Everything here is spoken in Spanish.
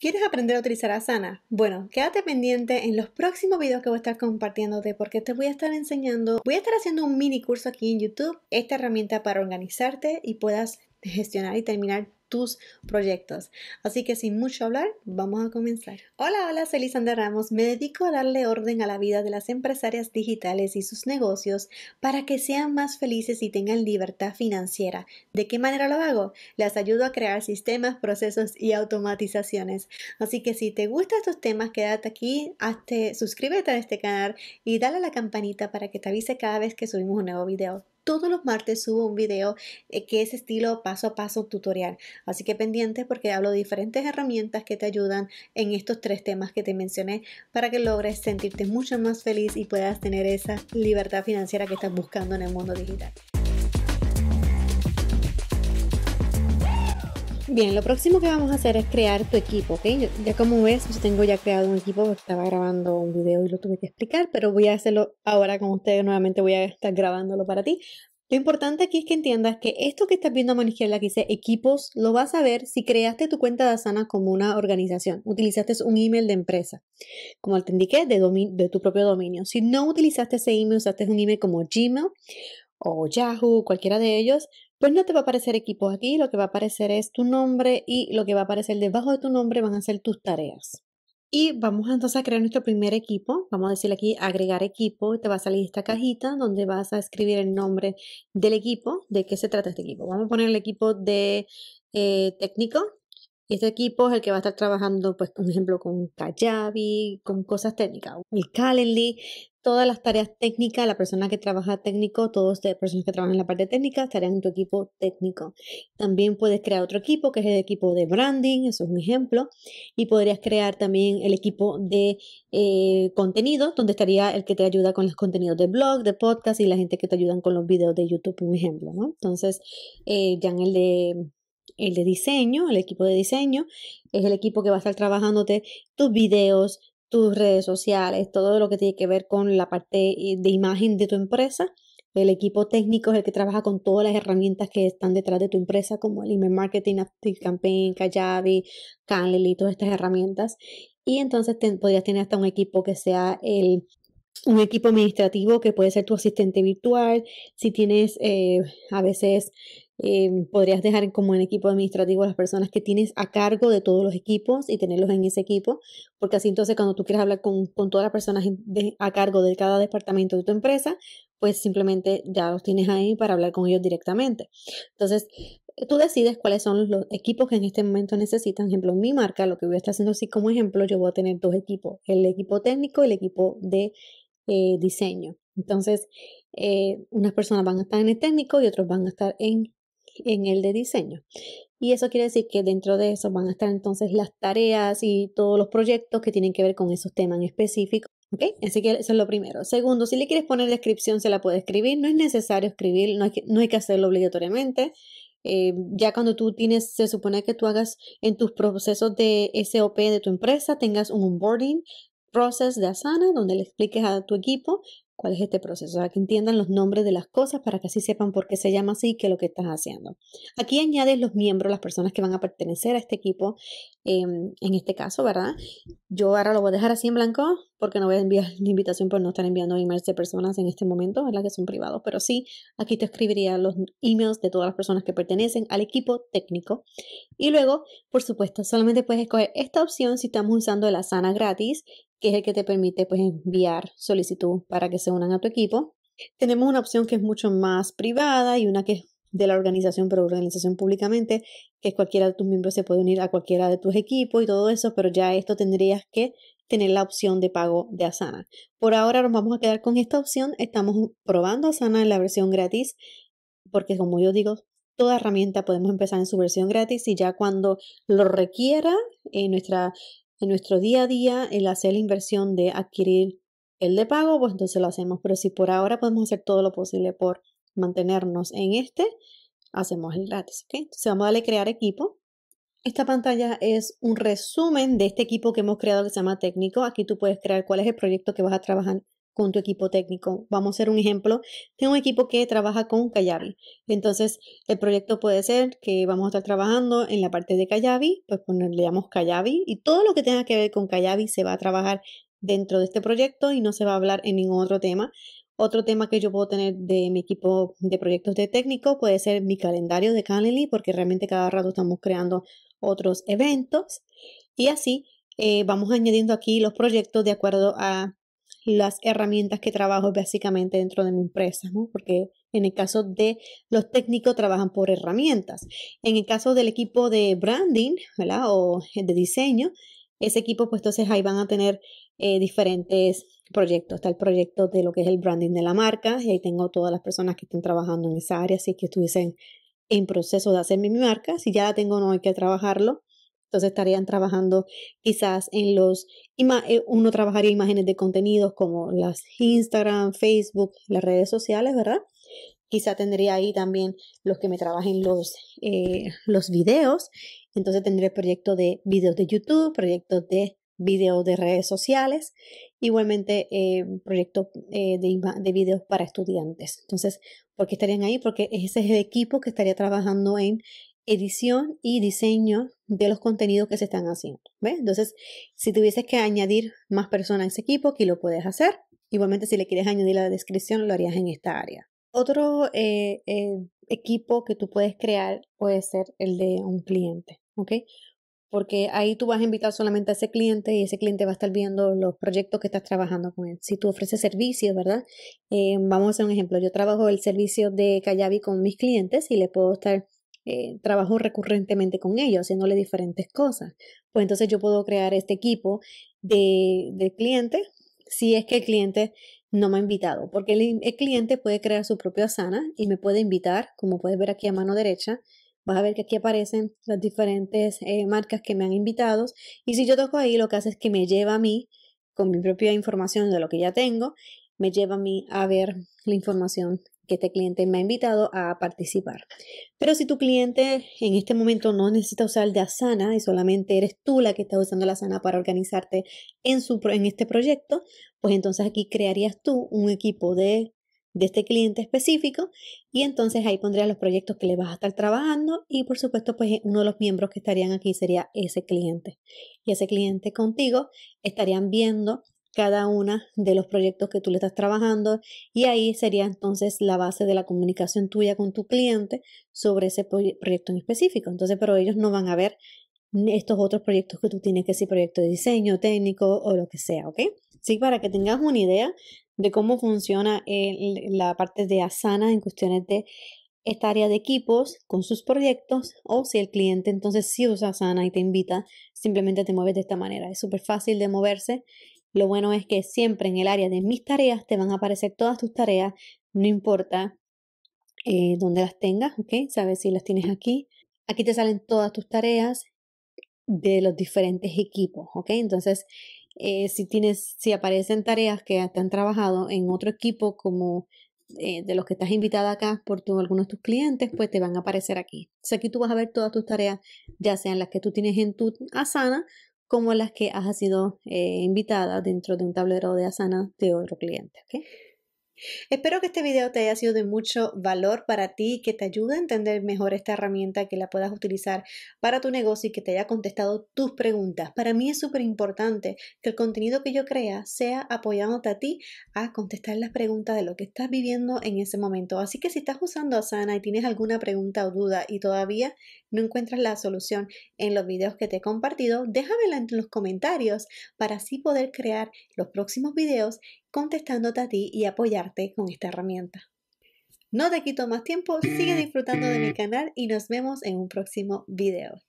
¿Quieres aprender a utilizar Asana? Bueno, quédate pendiente en los próximos videos que voy a estar compartiéndote porque te voy a estar enseñando, voy a estar haciendo un mini curso aquí en YouTube, esta herramienta para organizarte y puedas gestionar y terminar tus proyectos. Así que sin mucho hablar, vamos a comenzar. Hola, hola, soy Lisandra Ramos. Me dedico a darle orden a la vida de las empresarias digitales y sus negocios para que sean más felices y tengan libertad financiera. ¿De qué manera lo hago? Las ayudo a crear sistemas, procesos y automatizaciones. Así que si te gustan estos temas, quédate aquí, hazte, suscríbete a este canal y dale a la campanita para que te avise cada vez que subimos un nuevo video todos los martes subo un video eh, que es estilo paso a paso tutorial. Así que pendientes porque hablo de diferentes herramientas que te ayudan en estos tres temas que te mencioné para que logres sentirte mucho más feliz y puedas tener esa libertad financiera que estás buscando en el mundo digital. Bien, lo próximo que vamos a hacer es crear tu equipo, ¿ok? ya como ves, yo tengo ya creado un equipo estaba grabando un video y lo tuve que explicar, pero voy a hacerlo ahora con ustedes nuevamente, voy a estar grabándolo para ti. Lo importante aquí es que entiendas que esto que estás viendo a mano izquierda que dice equipos, lo vas a ver si creaste tu cuenta de Asana como una organización, utilizaste un email de empresa, como te indiqué, de tu propio dominio. Si no utilizaste ese email, usaste un email como Gmail o Yahoo, cualquiera de ellos, pues no te va a aparecer equipo aquí, lo que va a aparecer es tu nombre y lo que va a aparecer debajo de tu nombre van a ser tus tareas. Y vamos entonces a crear nuestro primer equipo. Vamos a decir aquí agregar equipo. Te va a salir esta cajita donde vas a escribir el nombre del equipo, de qué se trata este equipo. Vamos a poner el equipo de eh, técnico. este equipo es el que va a estar trabajando, pues, por ejemplo, con Kajabi, con cosas técnicas, el Calendly, todas las tareas técnicas, la persona que trabaja técnico, todas las personas que trabajan en la parte técnica estarían en tu equipo técnico. También puedes crear otro equipo, que es el equipo de branding, eso es un ejemplo, y podrías crear también el equipo de eh, contenido, donde estaría el que te ayuda con los contenidos de blog, de podcast y la gente que te ayudan con los videos de YouTube, un ejemplo, ¿no? Entonces, eh, ya en el de el de diseño, el equipo de diseño, es el equipo que va a estar trabajándote tus videos, tus redes sociales, todo lo que tiene que ver con la parte eh, de imagen de tu empresa. El equipo técnico es el que trabaja con todas las herramientas que están detrás de tu empresa, como el email marketing, Active Campaign, Kajabi, y todas estas herramientas. Y entonces podrías tener hasta un equipo que sea el, un equipo administrativo que puede ser tu asistente virtual. Si tienes eh, a veces Em, podrías dejar como en equipo administrativo las personas que tienes a cargo de todos los equipos y tenerlos en ese equipo, porque así entonces cuando tú quieras hablar con, todas las personas a cargo de cada departamento de tu empresa, pues simplemente ya los tienes ahí para hablar con ellos directamente. Entonces, tú decides cuáles son los equipos que en este momento necesitan. Por ejemplo, en mi marca, lo que voy a estar haciendo así como ejemplo, yo voy a tener dos equipos, el equipo técnico y el equipo de eh, diseño. Entonces, eh, unas personas van a estar en el técnico y otros van a estar en en el de diseño. Y eso quiere decir que dentro de eso van a estar entonces las tareas y todos los proyectos que tienen que ver con esos temas en específico. Así que eso es lo primero. Segundo, si le quieres poner descripción, se la puede escribir. No es necesario escribir, no hay que, no hay que hacerlo obligatoriamente. Eh, ya cuando tú tienes, se supone que tú hagas en tus procesos de SOP de tu empresa, tengas un onboarding process de Asana, donde le expliques a tu equipo cuál es este proceso, o que entiendan los nombres de las cosas para que así sepan por qué se llama así y qué es lo que estás haciendo. Aquí añades los miembros, las personas que van a pertenecer a este equipo, em, en este caso, ¿verdad? Yo ahora lo voy a dejar así en blanco porque no voy a enviar la invitación por no estar enviando emails de personas en este momento, ¿verdad? Que son privados, pero sí, aquí te escribiría los emails de todas las personas que pertenecen al equipo técnico. Y luego, por supuesto, solamente puedes escoger esta opción si estamos usando la sana gratis que es el que te permite pues, enviar solicitud para que se unan a tu equipo. Tenemos una opción que es mucho más privada y una que es de la organización, pero organización públicamente, que es cualquiera de tus miembros se puede unir a cualquiera de tus equipos y todo eso, pero ya esto tendrías que tener la opción de pago de Asana. Por ahora nos vamos a quedar con esta opción. Estamos probando Asana en la versión gratis, porque como yo digo, toda herramienta podemos empezar en su versión gratis y ya cuando lo requiera en eh, nuestra en nuestro día a día el hacer la inversión de adquirir el de pago, pues entonces lo hacemos. Pero si por ahora podemos hacer todo lo posible por mantenernos en este, hacemos el gratis. Entonces vamos a darle crear equipo. Esta pantalla es un resumen de este equipo que hemos creado que se llama técnico. Aquí tú puedes crear cuál es el proyecto que vas a trabajar con tu equipo técnico. Vamos a hacer un ejemplo tengo un equipo que trabaja con callavi Entonces, el proyecto puede ser que vamos a estar trabajando en la parte de callavi pues le llamamos callavi y todo lo que tenga que ver con callavi se va a trabajar dentro de este proyecto y no se va a hablar en ningún otro tema. Otro tema que yo puedo tener de mi equipo de proyectos de técnico puede ser mi calendario de Calendly, porque realmente cada rato estamos creando otros eventos. Y así eh, vamos añadiendo aquí los proyectos de acuerdo a las herramientas que trabajo básicamente dentro de mi empresa, ¿no? Porque en el caso de los técnicos trabajan por herramientas. En el caso del equipo de branding, ¿verdad? O de diseño, ese equipo, pues entonces ahí van a tener eh, diferentes proyectos. Está el proyecto de lo que es el branding de la marca, y ahí tengo todas las personas que estén trabajando en esa área, así que estuviesen en proceso de hacer mi marca, si ya la tengo no hay que trabajarlo. Entonces estarían trabajando quizás en los, eh, uno trabajaría imágenes de contenidos como las Instagram, Facebook, las redes sociales, ¿verdad? Quizá tendría ahí también los que me trabajen los, eh, los videos. Entonces tendría proyectos proyecto de videos de YouTube, proyectos de videos de redes sociales, igualmente eh, proyectos de, de videos para estudiantes. Entonces, ¿por qué estarían ahí? Porque ese es el equipo que estaría trabajando en edición y diseño de los contenidos que se están haciendo. Entonces, si tuvieses que añadir más personas a ese equipo, aquí lo puedes hacer. Igualmente, si le quieres añadir la descripción, lo harías en esta área. Otro eh, eh, equipo que tú puedes crear puede ser el de un cliente, ¿ok? Porque ahí tú vas a invitar solamente a ese cliente y ese cliente va a estar viendo los proyectos que estás trabajando con él. Si tú ofreces servicios, ¿verdad? Eh, vamos a hacer un ejemplo. Yo trabajo el servicio de Callavi con mis clientes y le puedo estar eh, trabajo recurrentemente con ellos, haciéndole diferentes cosas. Pues entonces yo puedo crear este equipo de, de clientes si es que el cliente no me ha invitado, porque el, cliente puede crear su propia sana y me puede invitar, como puedes ver aquí a mano derecha, vas a ver que aquí aparecen las diferentes eh, marcas que me han invitado y si yo toco ahí lo que hace es que me lleva a mí con mi propia información de lo que ya tengo, me lleva a mí a ver la información que este cliente me ha invitado a participar. Pero si tu cliente en este momento no necesita usar de Asana y solamente eres tú la que está usando la Asana para organizarte en, su, en este proyecto, pues entonces aquí crearías tú un equipo de, de este cliente específico y entonces ahí pondrías los proyectos que le vas a estar trabajando y por supuesto pues eh, uno de los miembros que estarían aquí sería ese cliente. Y ese cliente contigo estarían viendo cada una de los proyectos que tú le estás trabajando y ahí sería entonces la base de la comunicación tuya con tu cliente sobre ese proyecto en específico. Entonces, pero ellos no van a ver estos otros proyectos que tú tienes, que si proyecto de diseño, técnico o lo que sea, ¿ok? Sí, para que tengas una idea de cómo funciona la parte de Asana en cuestiones de esta área de equipos con sus proyectos o si el cliente entonces sí usa Asana y te invita, simplemente te mueves de esta manera. Es súper fácil de moverse lo bueno es que siempre en el área de mis tareas te van a aparecer todas tus tareas, no importa eh, dónde las tengas, ¿ok? Sabes si las tienes aquí. Aquí te salen todas tus tareas de los diferentes equipos, ¿ok? Entonces, eh, si tienes, si aparecen tareas que te han trabajado en otro equipo como eh, de los que estás invitada acá por tu, algunos de tus clientes, pues te van a aparecer aquí. O sea, aquí tú vas a ver todas tus tareas, ya sean las que tú tienes en tu asana como las que has sido eh, invitada dentro de un tablero de Asana de otro cliente. Espero que este video te haya sido de mucho valor para ti y que te ayude a entender mejor esta herramienta, que la puedas utilizar para tu negocio y que te haya contestado tus preguntas. Para mí es súper importante que el contenido que yo crea sea apoyándote a ti a contestar las preguntas de lo que estás viviendo en ese momento. Así que si estás usando Asana y tienes alguna pregunta o duda y todavía no encuentras la solución en los videos que te he compartido, déjamela en los comentarios para así poder crear los próximos videos contestándote a ti y apoyarte con esta herramienta. No te quito más tiempo, sigue disfrutando de mi canal y nos vemos en un próximo video.